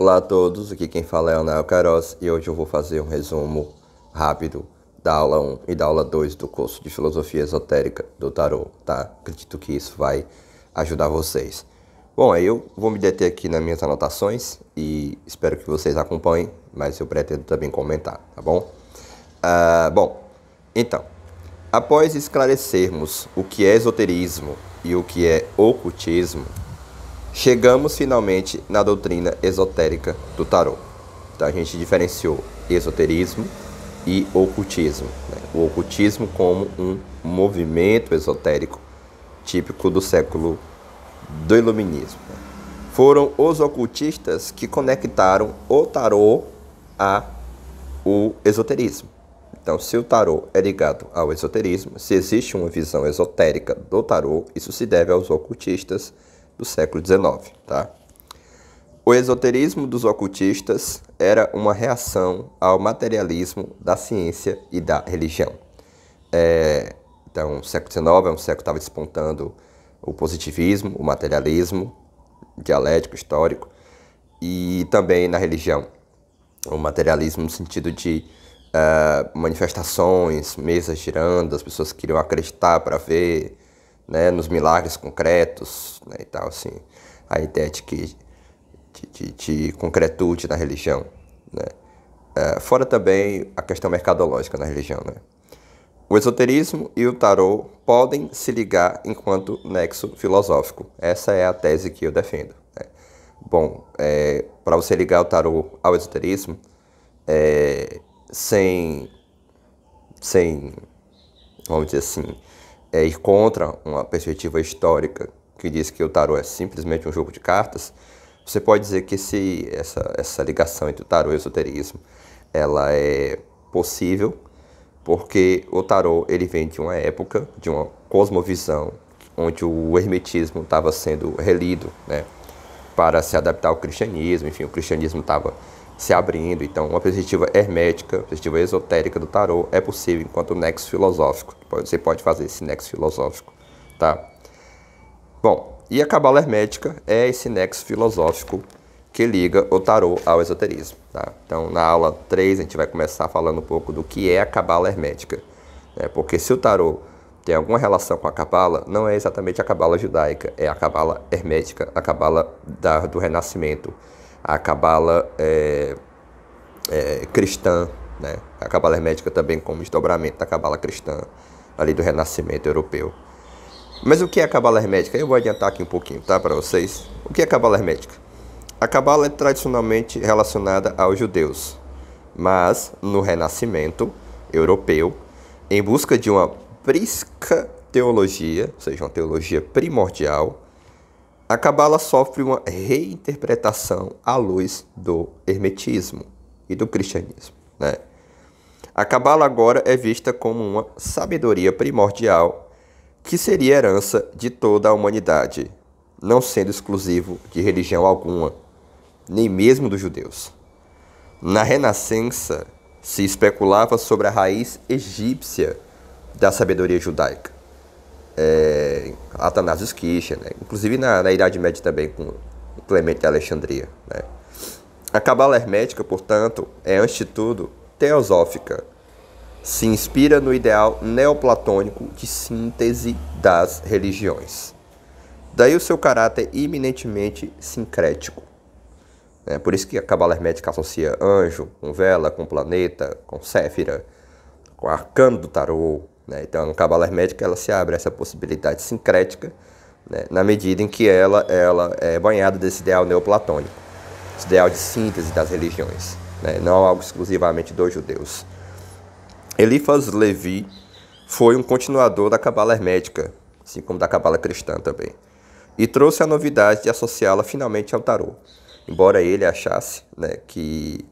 Olá a todos, aqui quem fala é o Nael Caros e hoje eu vou fazer um resumo rápido da aula 1 e da aula 2 do curso de Filosofia Esotérica do Tarot, tá? Acredito que isso vai ajudar vocês. Bom, aí eu vou me deter aqui nas minhas anotações e espero que vocês acompanhem, mas eu pretendo também comentar, tá bom? Uh, bom, então, após esclarecermos o que é esoterismo e o que é ocultismo, Chegamos finalmente na doutrina esotérica do tarô. Então, a gente diferenciou esoterismo e ocultismo. Né? O ocultismo como um movimento esotérico típico do século do iluminismo. Né? Foram os ocultistas que conectaram o tarô a o esoterismo. Então, se o tarô é ligado ao esoterismo, se existe uma visão esotérica do tarô, isso se deve aos ocultistas do século XIX. Tá? O esoterismo dos ocultistas era uma reação ao materialismo da ciência e da religião. É, então, o século XIX é um século que estava despontando o positivismo, o materialismo dialético, histórico, e também na religião. O materialismo no sentido de uh, manifestações, mesas girando, as pessoas queriam acreditar para ver, né, nos milagres concretos né, e tal, assim, a ideia de que de, de, de concretude na religião, né? É, fora também a questão mercadológica na religião, né? O esoterismo e o tarô podem se ligar enquanto nexo filosófico. Essa é a tese que eu defendo. Né? Bom, é, para você ligar o tarô ao esoterismo, é, sem, sem, vamos dizer assim, é ir contra uma perspectiva histórica que diz que o tarô é simplesmente um jogo de cartas, você pode dizer que esse, essa, essa ligação entre o tarô e o esoterismo ela é possível porque o tarô ele vem de uma época, de uma cosmovisão onde o hermetismo estava sendo relido, né, para se adaptar ao cristianismo, enfim, o cristianismo estava se abrindo. Então, uma perspectiva hermética, perspectiva esotérica do tarô é possível enquanto nexo filosófico. Você pode fazer esse nexo filosófico, tá? Bom, e a cabala hermética é esse nexo filosófico que liga o tarô ao esoterismo, tá? Então, na aula 3, a gente vai começar falando um pouco do que é a cabala hermética, né? Porque se o tarô tem alguma relação com a cabala, não é exatamente a cabala judaica, é a cabala hermética, a cabala da, do renascimento a cabala é, é, cristã, né? a cabala hermética também como desdobramento da cabala cristã, ali do renascimento europeu. Mas o que é a cabala hermética? Eu vou adiantar aqui um pouquinho, tá, para vocês. O que é a cabala hermética? A cabala é tradicionalmente relacionada aos judeus, mas no renascimento europeu, em busca de uma prisca teologia, ou seja, uma teologia primordial, a Cabala sofre uma reinterpretação à luz do hermetismo e do cristianismo. Né? A Cabala agora é vista como uma sabedoria primordial que seria herança de toda a humanidade, não sendo exclusivo de religião alguma, nem mesmo dos judeus. Na Renascença, se especulava sobre a raiz egípcia da sabedoria judaica é, Atanasius Kircher, né? inclusive na, na, Idade Média também com Clemente de Alexandria. Né? A cabala hermética, portanto, é antes de tudo teosófica. Se inspira no ideal neoplatônico de síntese das religiões. Daí o seu caráter eminentemente sincrético. É por isso que a cabala hermética associa anjo com vela, com planeta, com séfira, com arcano do tarô, né? Então, no cabala hermética, ela se abre essa possibilidade sincrética né? na medida em que ela, ela é banhada desse ideal neoplatônico, esse ideal de síntese das religiões, né? não algo exclusivamente dos judeus. Eliphas Levi foi um continuador da cabala hermética, assim como da cabala cristã também, e trouxe a novidade de associá-la finalmente ao tarô. Embora ele achasse né, que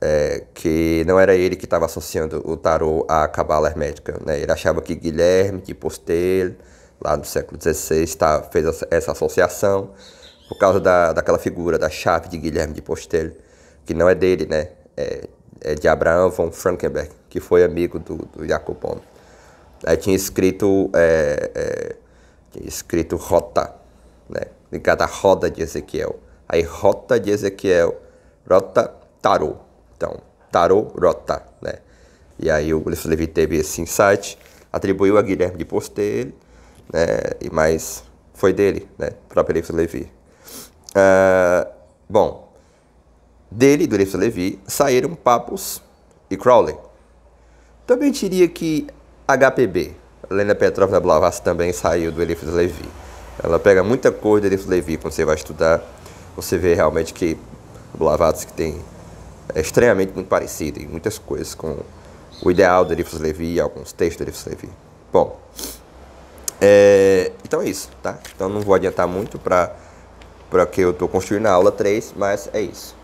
é, que não era ele que estava associando o tarô à cabala hermética. Né? Ele achava que Guilherme de Postel, lá do século XVI, tá, fez essa, associação por causa da, daquela figura, da chave de Guilherme de Postel, que não é dele, né? É, é de Abraham von Frankenberg, que foi amigo do, do Jacob Bohm. Aí tinha escrito, é, é, tinha escrito Rota, né? ligada à roda de Ezequiel. Aí Rota de Ezequiel, Rota Tarot. Então, tarorota, né? E aí o Ulisses Levi teve esse insight, atribuiu a Guilherme de Postel, né? Mas foi dele, né? O próprio Ulisses Levi. Uh, ah, bom, dele, do Ulisses Levi, saíram Papos e Crowley. Também diria que HPB, Lena Petrovna Blavatsky também saiu do Eliphas Levi. Ela pega muita coisa do Eliphas Levi quando você vai estudar. Você vê realmente que Blavatsky tem é estranhamente muito parecido em muitas coisas com o ideal de Dreyfus Levi, alguns textos de Dreyfus Levi. Bom, é, então é isso, tá? Então não vou adiantar muito para que eu estou construindo a aula 3, mas é isso.